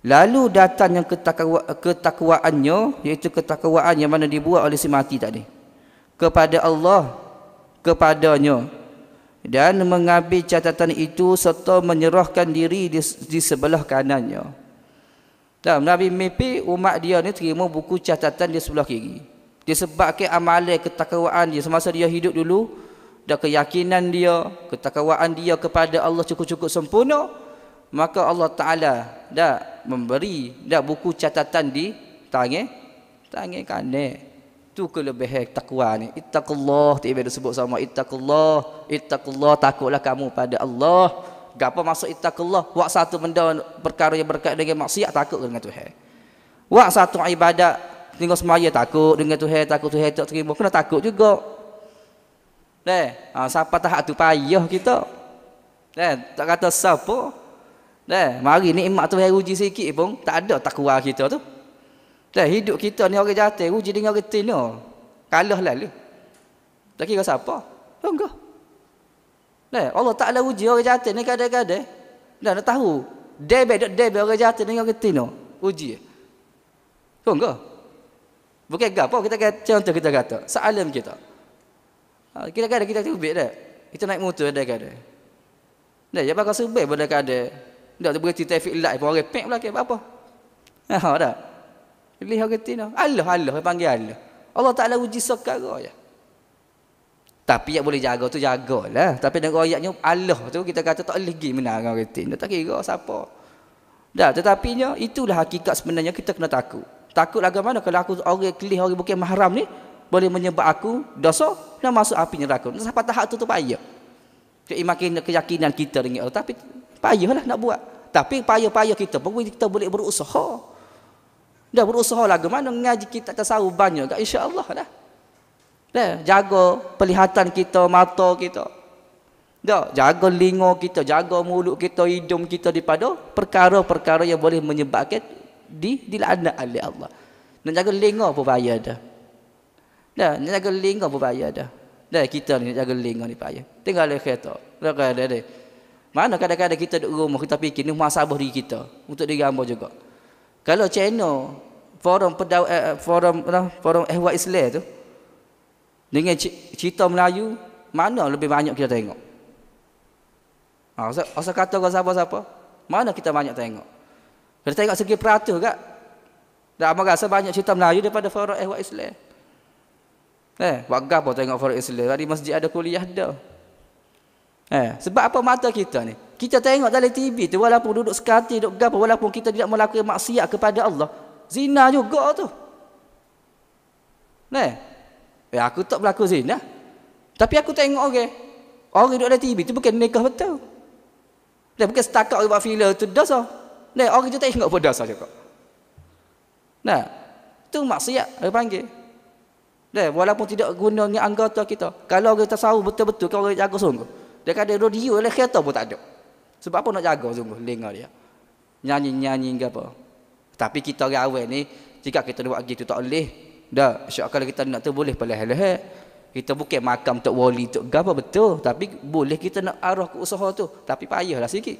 Lalu datang yang ketakwa, ketakwaannya Iaitu ketakwaan yang mana dibuat oleh si mati tadi Kepada Allah Kepadanya Dan mengambil catatan itu Serta menyerahkan diri di, di sebelah kanannya dan Nabi mimpi umat dia ni terima buku catatan di sebelah kiri Disebabkan amalan ketakwaan dia Semasa dia hidup dulu Dan keyakinan dia Ketakwaan dia kepada Allah cukup-cukup sempurna Maka Allah Ta'ala dah memberi dah buku catatan di tangi eh? tangi kane tu kelebihan takwa ni ittaqullah tiba dia sebut sama ittaqullah ittaqullah takutlah kamu pada Allah gapo masuk ittaqullah wak satu benda perkara yang berkait dengan maksiat takut dengan Tuhan wak satu ibadat tengok semaya takut dengan Tuhan takut Tuhan tak terima kena takut juga Eh, siapa tahap tu payah kita. Eh, tak kata siapa, Eh, mari nikmat tu hari uji sikit pun tak ada takwa kita tu. Dah hidup kita ni orang jahat, uji dengan orang tina. Kalah lalu. Tak kira siapa. Tunggu. Dah Allah Taala uji orang jahat ni kadang-kadang. Dah nak tahu. Debe dak debe orang jahat ni orang tina. Uji. Tunggu. Bukan gapo kita kata contoh kita kata. Salam kita. Ha, kita kadang kita tubik dah. Kita naik motor kadang-kadang. Dah, ya bakal sebab pada kadang tak berhenti traffic light pun orang pek belakang apa-apa. Ha tak. Ha, Lihat orang tina. Allah Allah panggil Allah. Allah Taala uji sekara ya. Tapi yang boleh jaga tu jagalah. Tapi dengan ayatnya Allah tu kita kata tak lagi menang orang tina. Tak kira siapa. Dah tetapi tetapinya itulah hakikat sebenarnya kita kena takut. Takut lagu mana kalau aku orang kelih orang bukan mahram ni boleh menyebab aku dosa dan masuk api neraka. Sampai tahap tu tu payah. Keimakinan keyakinan kita dengan Allah. Tapi payahlah nak buat. Tapi payah-payah kita pun kita boleh berusaha. Dah berusaha lah mana ngaji kita tasawuf banyak kat insya-Allah dah. Dah jaga perlihatan kita, mata kita. Dah jaga lingo kita, jaga mulut kita, hidung kita daripada perkara-perkara yang boleh menyebabkan di dilaknat oleh Allah. Nak jaga lingo pun payah dah. Dah nak jaga lingo pun payah dah. Dah kita ni nak jaga lingo ni payah. Tinggal lekhet tu. Lekhet dah. Mana kadang-kadang kita duduk rumah kita fikir ni muhasabah diri kita untuk diri hamba juga. Kalau channel forum pedau, eh, eh, forum nah, forum ehwa Islam tu dengan cerita Melayu mana lebih banyak kita tengok? Ha, asal, kata kau siapa-siapa? Mana kita banyak tengok? Kita tengok segi peratus kak. Dah apa rasa banyak cerita Melayu daripada forum ehwa Islam. Eh, buat apa tengok forum Islam? Tadi masjid ada kuliah dah. Eh, sebab apa mata kita ni? Kita tengok dalam TV tu walaupun duduk sekati, duduk gapo walaupun kita tidak melakukan maksiat kepada Allah. Zina juga tu. Ne? Eh, aku tak berlaku zina. Tapi aku tengok orang. Okay. Orang duduk dalam TV tu bukan nikah betul. Dia bukan setakat orang buat filler tu dosa. Ne, orang tu tak ingat pun dosa cakap. Nah, tu maksiat dia panggil. Dan walaupun tidak guna anggota kita. Kalau orang tersawu betul-betul kalau orang jaga sungguh. Dia kata radio lah kereta pun tak ada. Sebab apa nak jaga sungguh telinga dia? Nyanyi-nyanyi ke apa? Tapi kita orang awal ni jika kita buat tu tak boleh. Dah, syak kalau kita nak tu boleh pelah-pelah. Kita bukan makam tok wali tok gapo betul, tapi boleh kita nak arah ke usaha tu, tapi payahlah sikit.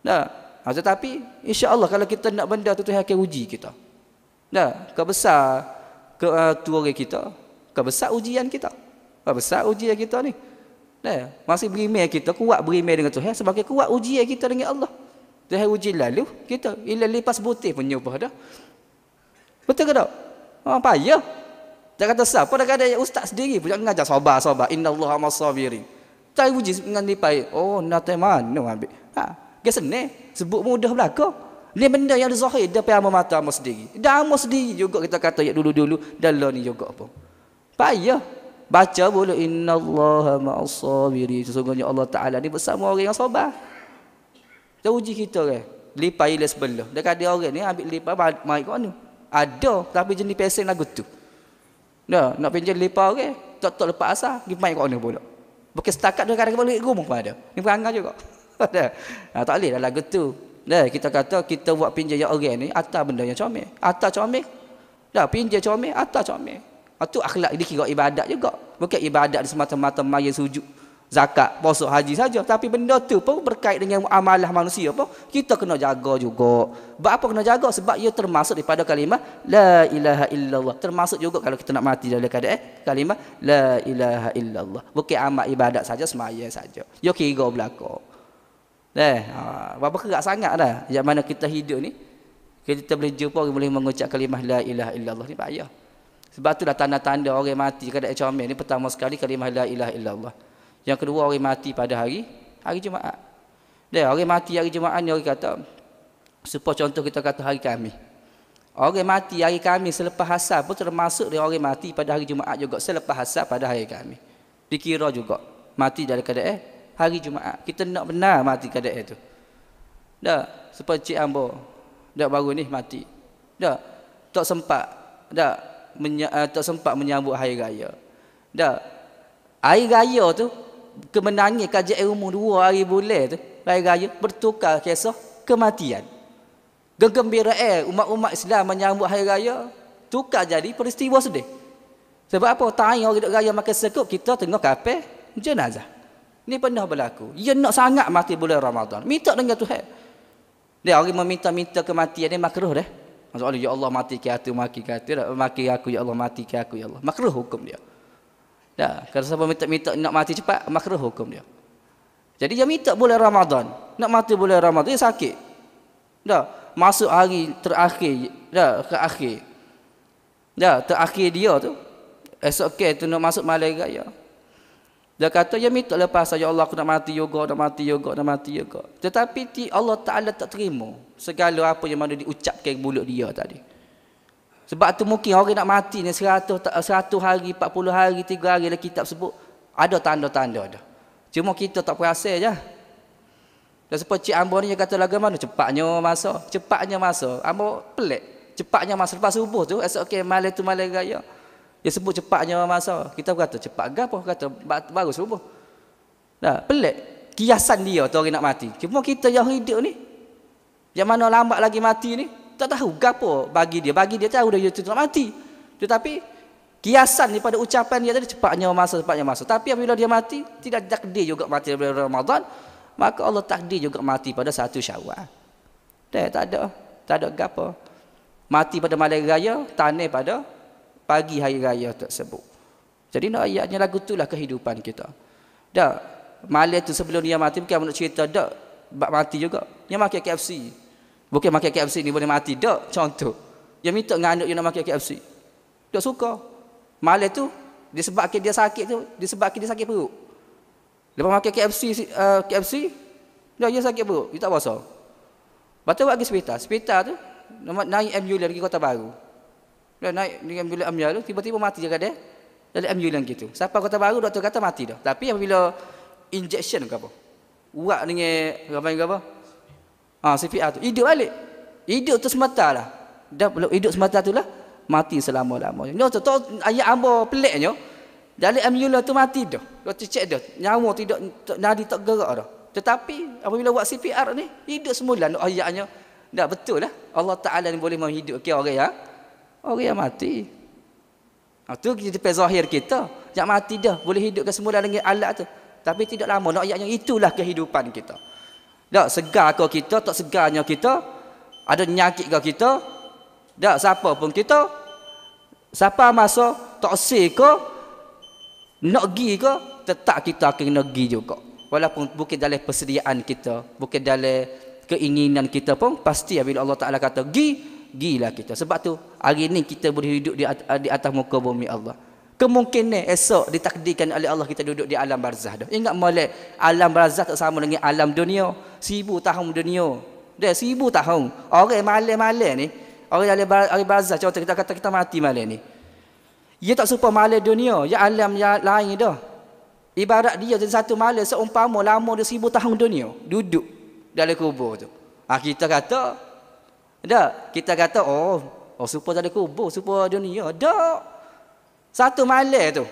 Dah. Ha, tetapi insya-Allah kalau kita nak benda tu Tuhan akan uji kita. Dah, ke besar ke uh, eh, tua kita, ke besar ujian kita. Ke besar ujian kita ni. Dah, masih berimeh kita kuat berimeh dengan Tuhan sebagai kuat ujian kita dengan Allah. Tuhan uji lalu kita ila lepas butir pun nyubah dah. Betul ke tak? Oh, payah. Tak kata siapa, dah kata ustaz sendiri pun mengajar sabar sabar. Inna Allah sabirin. Tak uji dengan lipai. Oh, nanti mana ambil. Ha, dia Sebut mudah belaka. Ini benda yang zahir depan amal mata amal sendiri. Dan amal sendiri juga kita kata yang dulu-dulu. Dan lah ni juga apa. Payah. Baca boleh. Inna ma'as sabirin. Sesungguhnya Allah Taala ni bersama orang yang sabar. Dia uji kita ke? Lipa ilah sebelah. Dia kata orang ni ambil lipa mai kau ni. Ada tapi jenis pesen lagu tu. No. nak pinjam lipa orang, okay? tak tak lepas asa. pergi mai kau ni pula. Bukan setakat dia kadang-kadang balik rumah pun ada. Ni perangai juga. nah, (laughs) ha, tak boleh dah lagu tu. Nah, kita kata kita buat pinjam yang orang ni atas benda yang comel. Atas comel. Dah pinjam comel, atas comel. Ah, tu akhlak ini kira ibadat juga. Bukan ibadat semata-mata maya sujud zakat, puasa, haji saja. Tapi benda tu pun berkait dengan amalah manusia pun kita kena jaga juga. Sebab apa kena jaga? Sebab ia termasuk daripada kalimah La ilaha illallah. Termasuk juga kalau kita nak mati dalam keadaan eh? kalimah La ilaha illallah. Bukan amal ibadat saja, semaya saja. Ya kira belakang. Eh, ha, berapa kerak sangat dah. Yang mana kita hidup ni. Kita boleh jumpa, boleh mengucap kalimah La ilaha illallah. Ni payah. Sebab itulah tanda-tanda orang mati kada ecomel ni pertama sekali kalimah la ilaha illallah. Yang kedua orang mati pada hari hari Jumaat. Dan orang mati hari Jumaat ni orang kata supaya contoh kita kata hari kami. Orang mati hari kami selepas hasar pun termasuk dia orang mati pada hari Jumaat juga selepas hasar pada hari kami. Dikira juga mati dalam keadaan eh, hari Jumaat. Kita nak benar mati keadaan itu. Eh, dah, supaya cik ambo dah baru ni mati. Dah. Tak sempat. Dah menya, uh, tak sempat menyambut hari raya. Dah. Hari raya tu kemenangan kajak ilmu dua hari boleh tu. Hari raya bertukar kisah kematian. Gembira eh umat-umat Islam menyambut hari raya tukar jadi peristiwa sedih. Sebab apa? Tai orang duduk raya makan sekup kita tengok kafe jenazah. Ini pernah berlaku. Ya nak sangat mati bulan Ramadan. Minta dengan Tuhan. Dia orang meminta-minta kematian ni makruh dah. Masuk Allah, Ya Allah mati ke hati, maki ke hati. Maki aku, Ya Allah mati ke aku, Ya Allah. Makruh hukum dia. Ya, kalau siapa minta-minta nak mati cepat, makruh hukum dia. Jadi dia minta boleh Ramadan. Nak mati boleh Ramadan. Dia sakit. Dah. Masuk hari terakhir. Dah. Ke akhir. Dah. Terakhir dia tu. Esok ke tu nak masuk malam ya. Dia kata, ya minta lepas saya ya Allah, aku nak mati juga, nak mati juga, nak mati juga. Tetapi Allah Ta'ala tak terima segala apa yang mana diucapkan mulut dia tadi. Sebab tu mungkin orang nak mati ni 100, 100 hari, 40 hari, 3 hari lah kitab sebut. Ada tanda-tanda ada. Cuma kita tak perasa je. Dan sebab Cik Ambo ni kata lagu mana cepatnya masa. Cepatnya masa. Ambo pelik. Cepatnya masa lepas subuh tu. Esok okay, malam tu malam raya. Ya. Dia sebut cepatnya masa. Kita berkata cepat ke apa? Kata baru subuh. Dah, pelik. Kiasan dia tu hari nak mati. Cuma kita yang hidup ni. Yang mana lambat lagi mati ni. Tak tahu gapo bagi dia. Bagi dia tahu dah dia tu nak mati. Tetapi kiasan ni pada ucapan dia tadi cepatnya masa cepatnya masa. Tapi apabila dia mati, tidak takdir juga mati pada Ramadan, maka Allah takdir juga mati pada satu Syawal. Dah, tak ada. Tak ada gapo. Mati pada malam raya, tanah pada pagi hari raya tersebut. Jadi nak ayatnya lagu itulah kehidupan kita. Dah, malam tu sebelum dia mati bukan nak cerita dah bak mati juga. Dia makan KFC. Bukan makan KFC ni boleh mati dah contoh. Dia minta dengan anak dia nak makan KFC. Dia suka. Malam tu disebabkan dia sakit tu, disebabkan dia sakit perut. Lepas makan KFC uh, eh, KFC dia dia sakit perut, dia tak rasa. Batu buat pergi hospital, hospital tu naik ambulans pergi kota baru. Bila naik dengan bilik amnya tu, tiba-tiba mati dekat dia. Dalam yang gitu. Siapa kata baru, doktor kata mati dah. Tapi apabila injection ke apa? Uat dengan ramai apa? Ha, CPR tu. Hidup balik. Hidup tu semata lah. Dah belum hidup semata tu lah. Mati selama-lamanya. Ni tu, ayat hamba peliknya. Dalam ambulan tu mati dah. Doktor cek dah. Nyawa tidak, nadi tak gerak dah. Tetapi apabila buat CPR ni, hidup semula ayatnya. Dah betul lah. Allah Ta'ala ni boleh menghidupkan okay, orang ya? yang Orang yang mati. Itu ah, kita zahir kita. Yang mati dah. Boleh hidupkan semula dengan alat tu. Tapi tidak lama. Nak yang itulah kehidupan kita. Tak segar kau kita. Tak segarnya kita. Ada nyakit kau kita. Tak siapa pun kita. Siapa masa tak sih kau. Nak gi kau. Tetap kita akan nak gi juga. Walaupun bukan dalam persediaan kita. Bukan dalam keinginan kita pun. Pasti Apabila Allah Ta'ala kata gi gila kita. Sebab tu hari ni kita boleh hidup di atas, di atas muka bumi Allah. Kemungkinan esok ditakdirkan oleh Allah kita duduk di alam barzah dah. Ingat molek alam barzah tak sama dengan alam dunia. Sibu tahun dunia. Dia sibu tahun. Orang malam-malam ni. Orang alam barzah, barzah. kita kata kita mati malam ni. Ia tak serupa malam dunia. Ia ya alam yang lain dah. Ibarat dia jadi satu malam seumpama lama dia sibu tahun dunia. Duduk dalam kubur tu. Ha, kita kata tak. Kita kata, oh, oh super tak ada kubur, super dunia. Tak. Satu malam tu.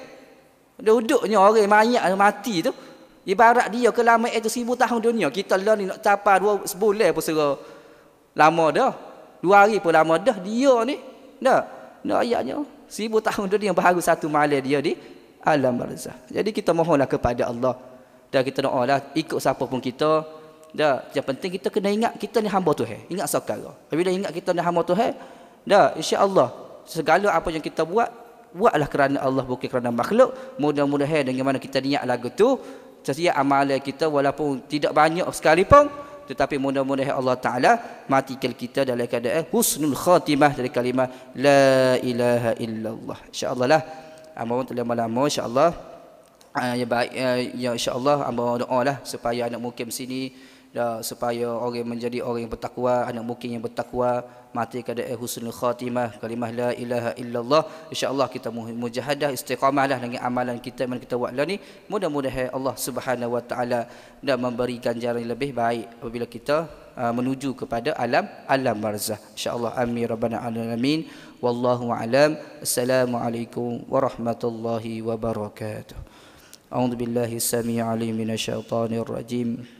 Duduknya orang mayat mati tu. Ibarat dia ke lama itu seribu tahun dunia. Kita lah ni nak capai dua sebulan pun serah. Lama dah. Dua hari pun lama dah. Dia ni. Tak. Nak ayatnya. Seribu tahun dunia baru satu malam dia di alam barzah. Jadi kita mohonlah kepada Allah. Dan kita doa lah ikut siapa pun kita. Dah, yang penting kita kena ingat kita ni hamba Tuhan. Ingat sekala. dah ingat kita ni hamba Tuhan, dah insya-Allah segala apa yang kita buat buatlah kerana Allah bukan kerana makhluk. Mudah-mudahan dengan mana kita niat lagu tu, setiap amalan kita walaupun tidak banyak sekali pun tetapi mudah-mudahan Allah Ta'ala mati matikan kita dalam keadaan husnul khatimah dari kalimah La ilaha illallah. insya Allah lah. Amorun telah malamu insya Allah ah, ya baik, uh, ya insyaAllah amorun doa lah supaya anak mukim sini dah, supaya orang menjadi orang yang bertakwa anak mungkin yang bertakwa mati kada eh husnul khatimah kalimah la ilaha illallah insyaallah kita mujahadah istiqamahlah dengan amalan kita yang kita buat lah ni mudah-mudahan Allah Subhanahu wa taala dah memberi ganjaran yang lebih baik apabila kita uh, menuju kepada alam alam barzah insyaallah amin rabbana alamin wallahu alam assalamualaikum warahmatullahi wabarakatuh A'udzu billahi samii'il 'aliim minasy syaithaanir rajiim.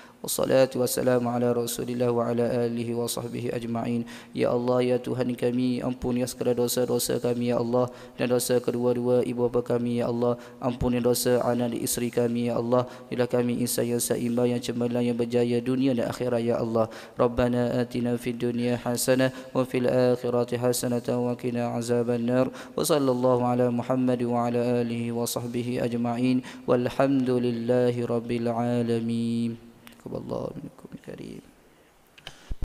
Wassalatu wassalamu ala rasulillah wa ala alihi wa sahbihi ajma'in Ya Allah, Ya Tuhan kami Ampuni segala dosa-dosa kami Ya Allah Dan dosa kedua-dua ibu bapa kami Ya Allah Ampuni dosa anak dan isteri kami Ya Allah Ialah kami insan yang saimah Yang cemerlang yang berjaya dunia dan akhirat Ya Allah Rabbana atina fi dunia hasana Wa fil akhirati hasana Tawakina azaban nar Wa sallallahu ala muhammad wa ala alihi wa sahbihi ajma'in Walhamdulillahi rabbil alamin يحييكم الله منكم الكريم